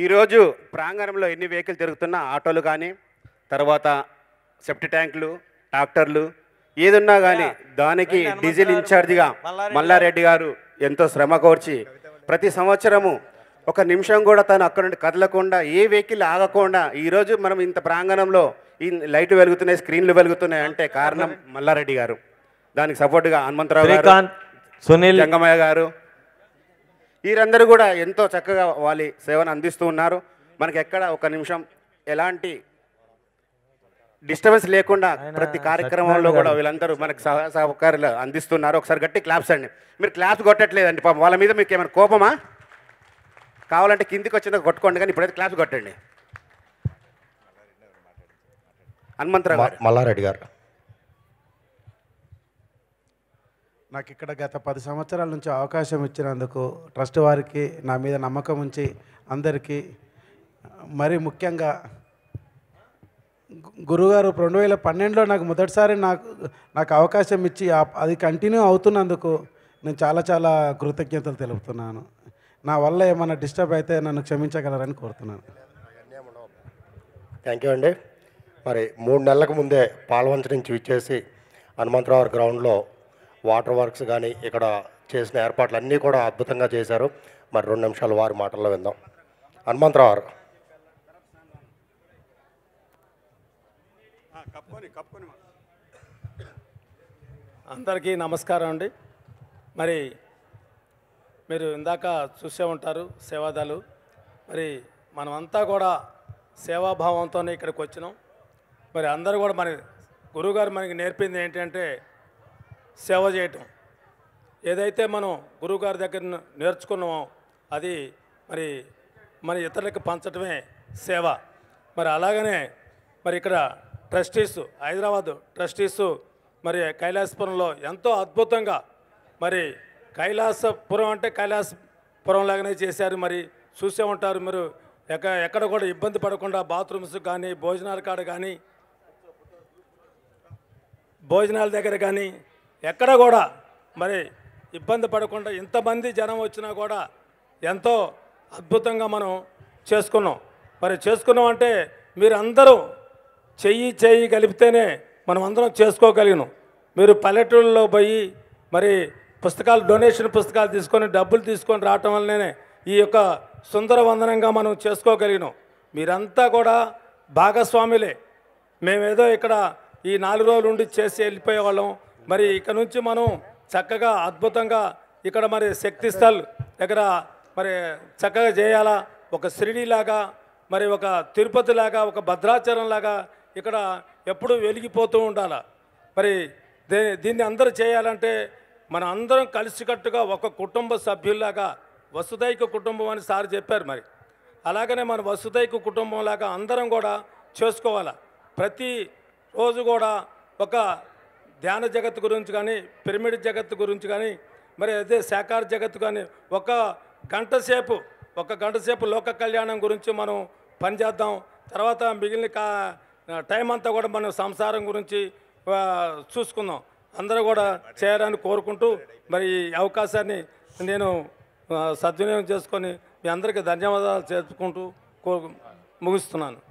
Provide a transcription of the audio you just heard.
ఈరోజు ప్రాంగణంలో ఎన్ని వెహికల్ తిరుగుతున్నా ఆటోలు కానీ తర్వాత సెప్టి ట్యాంకులు ట్రాక్టర్లు ఏదున్నా కానీ దానికి డీజిల్ ఇన్ఛార్జిగా మల్లారెడ్డి గారు ఎంతో శ్రమ కోర్చి ప్రతి సంవత్సరము ఒక నిమిషం కూడా తను అక్కడ నుండి కదలకుండా ఏ వెహికల్ ఆగకుండా ఈరోజు మనం ఇంత ప్రాంగణంలో ఈ లైట్లు వెలుగుతున్నాయి స్క్రీన్లు వెలుగుతున్నాయి అంటే కారణం మల్లారెడ్డి గారు దానికి సపోర్ట్గా హనుమంతరావు గారు సునీల్ గంగమయ్య గారు వీరందరూ కూడా ఎంతో చక్కగా వాళ్ళ సేవను అందిస్తూ ఉన్నారు మనకి ఎక్కడ ఒక నిమిషం ఎలాంటి డిస్టర్బెన్స్ లేకుండా ప్రతి కార్యక్రమంలో కూడా వీళ్ళందరూ మనకు సహ సహకారాలు అందిస్తున్నారు ఒకసారి గట్టి క్లాప్స్ అండి మీరు క్లాప్స్ కొట్టట్లేదండి పాపం వాళ్ళ మీద మీకు ఏమైనా కోపమా కావాలంటే కిందికి వచ్చిన కొట్టుకోండి కానీ ఇప్పుడైతే క్లాప్స్ కొట్టండి హనుమంతరావు మల్లారెడ్డి గారు నాకు ఇక్కడ గత పది సంవత్సరాల నుంచి అవకాశం ఇచ్చినందుకు ట్రస్ట్ వారికి నా మీద నమ్మకం ఉంచి అందరికీ మరి ముఖ్యంగా గురుగారు రెండు వేల పన్నెండులో నాకు మొదటిసారి నాకు నాకు అవకాశం ఇచ్చి అది కంటిన్యూ అవుతున్నందుకు నేను చాలా చాలా కృతజ్ఞతలు తెలుపుతున్నాను నా వల్ల ఏమైనా డిస్టర్బ్ అయితే నన్ను క్షమించగలరని కోరుతున్నాను థ్యాంక్ యూ అండి మరి మూడు నెలలకు ముందే పాల్వంచ నుంచి విచ్చేసి హనుమంతరావు గ్రౌండ్లో వాటర్ వర్క్స్ కానీ ఇక్కడ చేసిన ఏర్పాట్లు అన్నీ కూడా అద్భుతంగా చేశారు మరి రెండు నిమిషాలు వారి మాటల్లో విందాం హనుమంతరావు గారు అందరికీ నమస్కారం అండి మరి మీరు ఇందాక చూసే ఉంటారు సేవాదాలు మరి మనమంతా కూడా సేవాభావంతోనే ఇక్కడికి వచ్చినాం మరి అందరూ కూడా మన గురువుగారు మనకి నేర్పింది ఏంటంటే సేవ చేయటం ఏదైతే మనం గురువుగారి దగ్గర నేర్చుకున్నామో అది మరి మన ఇతరులకు పంచటమే సేవ మరి అలాగనే మరి ఇక్కడ ట్రస్టీస్ హైదరాబాద్ ట్రస్టీస్ మరి కైలాసపురంలో ఎంతో అద్భుతంగా మరి కైలాసపురం అంటే కైలాసపురం లాగానే చేశారు మరి చూసే ఉంటారు మీరు ఎక్కడ ఎక్కడ కూడా ఇబ్బంది పడకుండా బాత్రూమ్స్ కానీ భోజనాల కాడ కానీ భోజనాల దగ్గర కానీ ఎక్కడ కూడా మరి ఇబ్బంది పడకుండా ఇంతమంది జనం వచ్చినా కూడా ఎంతో అద్భుతంగా మనం చేసుకున్నాం మరి చేసుకున్నాం అంటే మీరందరూ చెయ్యి చెయ్యి కలిపితేనే మనం అందరం చేసుకోగలిగినాం మీరు పల్లెటూళ్ళలో పోయి మరి పుస్తకాలు డొనేషన్ పుస్తకాలు తీసుకొని డబ్బులు తీసుకొని రావటం వల్లనే ఈ యొక్క సుందర వందనంగా మనం చేసుకోగలిగినాం మీరంతా కూడా భాగస్వాములే మేమేదో ఇక్కడ ఈ నాలుగు రోజులు ఉండి చేసి వెళ్ళిపోయేవాళ్ళం మరి ఇక్కడ నుంచి మనం చక్కగా అద్భుతంగా ఇక్కడ మరి శక్తి స్థల్ దగ్గర మరి చక్కగా చేయాలా ఒక షిరిడీలాగా మరి ఒక తిరుపతిలాగా ఒక భద్రాచలంలాగా ఇక్కడ ఎప్పుడూ వెలిగిపోతూ ఉండాలా మరి దీన్ని అందరూ చేయాలంటే మన అందరం కలిసికట్టుగా ఒక కుటుంబ సభ్యుల్లాగా వసుదైక కుటుంబం అని సార్ చెప్పారు మరి అలాగనే మన వసుదైక కుటుంబంలాగా అందరం కూడా చేసుకోవాలా ప్రతి రోజు కూడా ఒక ధ్యాన జగత్ గురించి కానీ పిరమిడ్ జగత్ గురించి కానీ మరి అదే శాఖార జగత్ కానీ ఒక గంట సేపు ఒక గంట సేపు లోక కళ్యాణం గురించి మనం పనిచేద్దాం తర్వాత మిగిలిన కా టైం అంతా కూడా మనం సంసారం గురించి చూసుకుందాం అందరూ కూడా చేయాలని కోరుకుంటూ మరి ఈ అవకాశాన్ని నేను సద్వినియోగం చేసుకొని మీ అందరికీ ధన్యవాదాలు చేసుకుంటూ ముగిస్తున్నాను